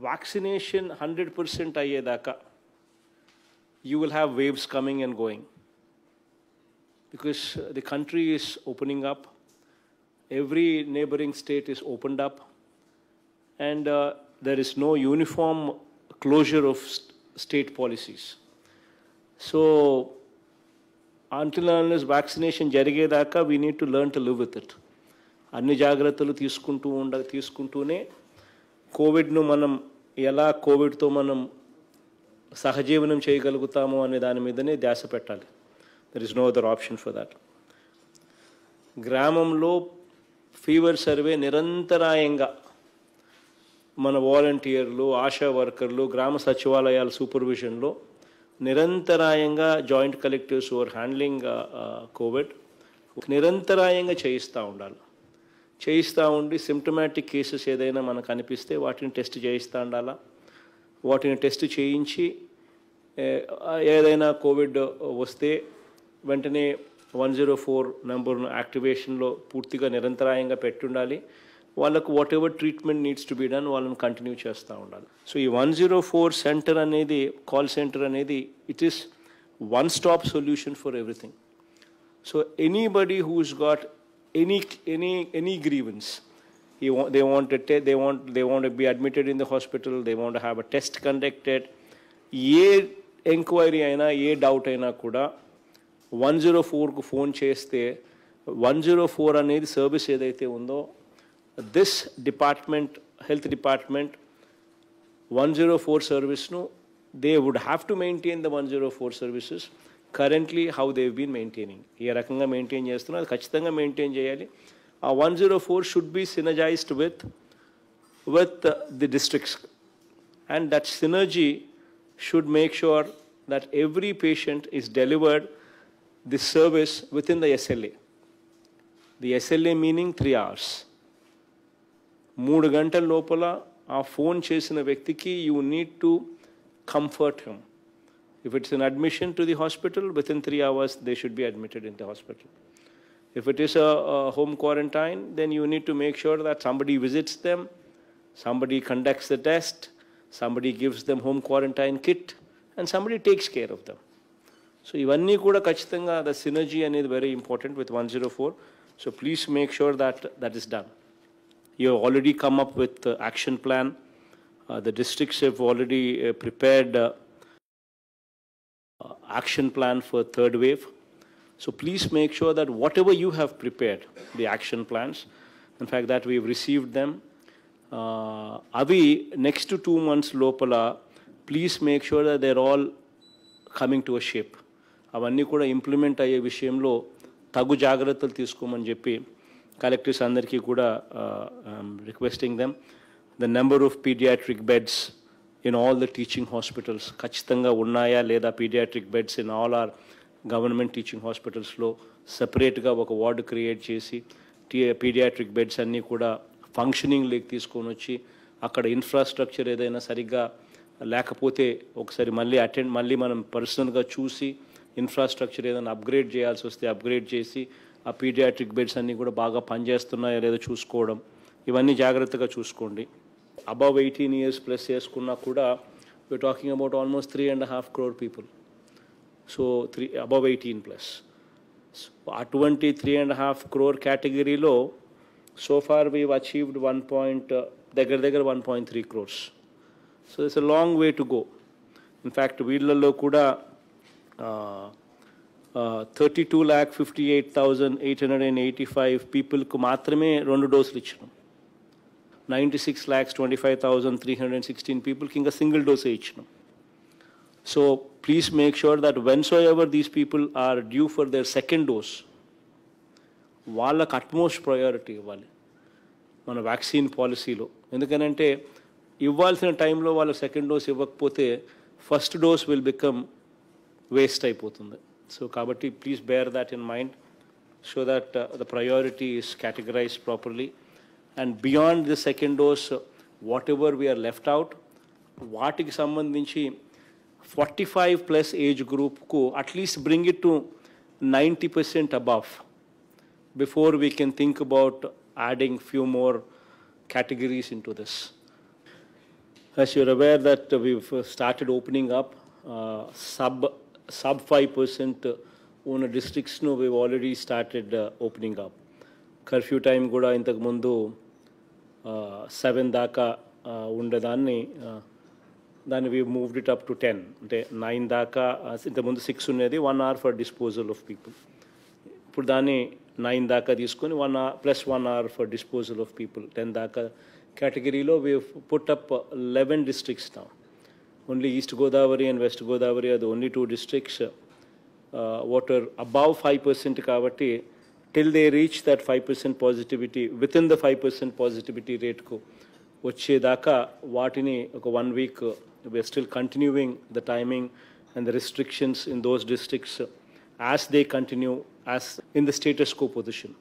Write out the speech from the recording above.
vaccination 100% ayyedaka, you will have waves coming and going. Because the country is opening up, every neighboring state is opened up, and uh, there is no uniform closure of state policies. So, until and unless vaccination జరిగేదాకా we need to learn to live with it. అన్ని జాగ్రత్తలు తీసుకుంటూ ఉండ తీసుకుంటూనే కోవిడ్ను మనం ఎలా కోవిడ్తో మనం సహజీవనం చేయగలుగుతాము అనే దాని మీదనే ధ్యాస పెట్టాలి there is no other option for that గ్రామంలో ఫీవర్ సర్వే నిరంతరాయంగా మన వాలంటీర్లు ఆశా వర్కర్లు గ్రామ సచివాలయాల సూపర్విజన్లో నిరంతరాయంగా joint collectives or handling COVID నిరంతరాయంగా చేయిస్తూ ఉండాలి చేయిస్తూ ఉండి సిమ్టమాటిక్ కేసెస్ ఏదైనా మనకు అనిపిస్తే వాటిని టెస్ట్ చేయిస్తూ ఉండాలా వాటిని టెస్ట్ చేయించి ఏదైనా కోవిడ్ వస్తే వెంటనే వన్ జీరో ఫోర్ నెంబర్ను యాక్టివేషన్లో పూర్తిగా నిరంతరాయంగా పెట్టుండాలి వాళ్ళకు whatever treatment needs to be done వాళ్ళని కంటిన్యూ చేస్తూ ఉండాలి సో ఈ వన్ జీరో ఫోర్ సెంటర్ అనేది కాల్ సెంటర్ అనేది it is one stop solution for everything so anybody who's got any any any grievance they want to they want they want to be admitted in the hospital they want to have a test conducted ye inquiry aina ye doubt aina kuda 104 ku phone cheste 104 anedi service edaithe undo this department health department 104 service no they would have to maintain the 104 services currently how they've been maintaining ఏ రకంగా maintain చేస్తున్నారు అది ఖచ్చితంగా maintain చేయాలి ఆ one zero four should be synergised with with the districts and that synergy should make sure that every patient is delivered this service within the SLA the SLA meaning three hours మూడు గంటల లోపల ఆ phone చేసిన వ్యక్తికి you need to comfort him if it's an admission to the hospital, within three hours they should be admitted in the hospital. If it is a, a, home quarantine, then you need to make sure that somebody visits them, somebody conducts the test, somebody gives them home quarantine kit, and somebody takes care of them. So ఇవన్నీ the ఖచ్చితంగా the the synergy very very important with 104. So, please make sure that that is done. You have already come up with with action plan the districts have prepared prepared uh, action plan for third wave. So please make sure that whatever you have prepared, the action plans, in fact that we've received them, uh, avi next to two months lopala, please make sure that they're all coming to a shape. Avanni implementa implement aye vishayamlo tagu jagratalu teeskoman cheppi collectors andarki kuda uh, um, requesting them. The number of pediatric beds in all the teaching hospitals ఖచ్చితంగా ఉన్నాయా లేదా pediatric beds in all our government teaching హాస్పిటల్స్లో సపరేట్గా ఒక ward create చేసి the pediatric beds అన్నీ కూడా functioning lake తీసుకొని వచ్చి అక్కడ ఇన్ఫ్రాస్ట్రక్చర్ ఏదైనా సరిగ్గా లేకపోతే ఒకసారి మళ్ళీ అటెండ్ మళ్ళీ మనం పర్సనల్గా చూసి ఇన్ఫ్రాస్ట్రక్చర్ ఏదైనా అప్గ్రేడ్ చేయాల్సి వస్తే అప్గ్రేడ్ చేసి ఆ పీడియాట్రిక్ బెడ్స్ అన్నీ కూడా బాగా పనిచేస్తున్నాయా లేదో చూసుకోవడం ఇవన్నీ జాగ్రత్తగా చూసుకోండి అబవ్ ఎయిటీన్ ఇయర్స్ ప్లస్ చేసుకున్నా కూడా we're talking about almost three and half crore people so three above eighteen plus అటువంటి త్రీ అండ్ హాఫ్ క్రోర్ కేటగిరీలో so far we achieved one point దగ్గర దగ్గర one point three crores so it's a long way to go in fact వీళ్ళల్లో కూడా thirty two lakh fifty eight thousand eight hundred and eighty five పీపుల్కు మాత్రమే రెండు డోసులు ఇచ్చినాం 96 lakhs 25,316 people getting a single dosage. No? So please make sure that whensoever these people are due for their second dose, వాళ్ళకు utmost priority ఇవ్వాలి మన vaccine పాలసీలో ఎందుకనంటే ఇవ్వాల్సిన టైంలో వాళ్ళ సెకండ్ డోస్ ఇవ్వకపోతే first dose will become waste అయిపోతుంది సో కాబట్టి please bear that in mind so that the priority is categorise properly and beyond the second dose whatever we're left out వాటికి సంబంధించి ఫార్టీ ఫైవ్ ప్లస్ ఏజ్ గ్రూప్కు at least bring it to ninety percent above before we can think about adding few more categories into this. As you're aware that we've started opening up uh, sub sub 5% a district no, we've already started uh, opening up. Curfew time కూడా ఇంతకుముందు seven దాకా ఉండేదాన్ని దాన్ని we moved it up to ten అంటే nine దాకా ఇంతకుముందు six ఉండేది one hour for disposal of people ఇప్పుడు దాన్ని నైన్ దాకా తీసుకొని one hour plus one hour for disposal of people ten దాకా కేటగిరీలో we put up eleven districts నా only East Godavari and West Godavari అది only two districts water above five percent కాబట్టి till they reach that 5% positivity, within the 5% positivity rate ko వచ్చేదాకా వాటిని ఒక one week, week we're still continuing the timing and the restrictions in those districts as they continue as in the status quo position.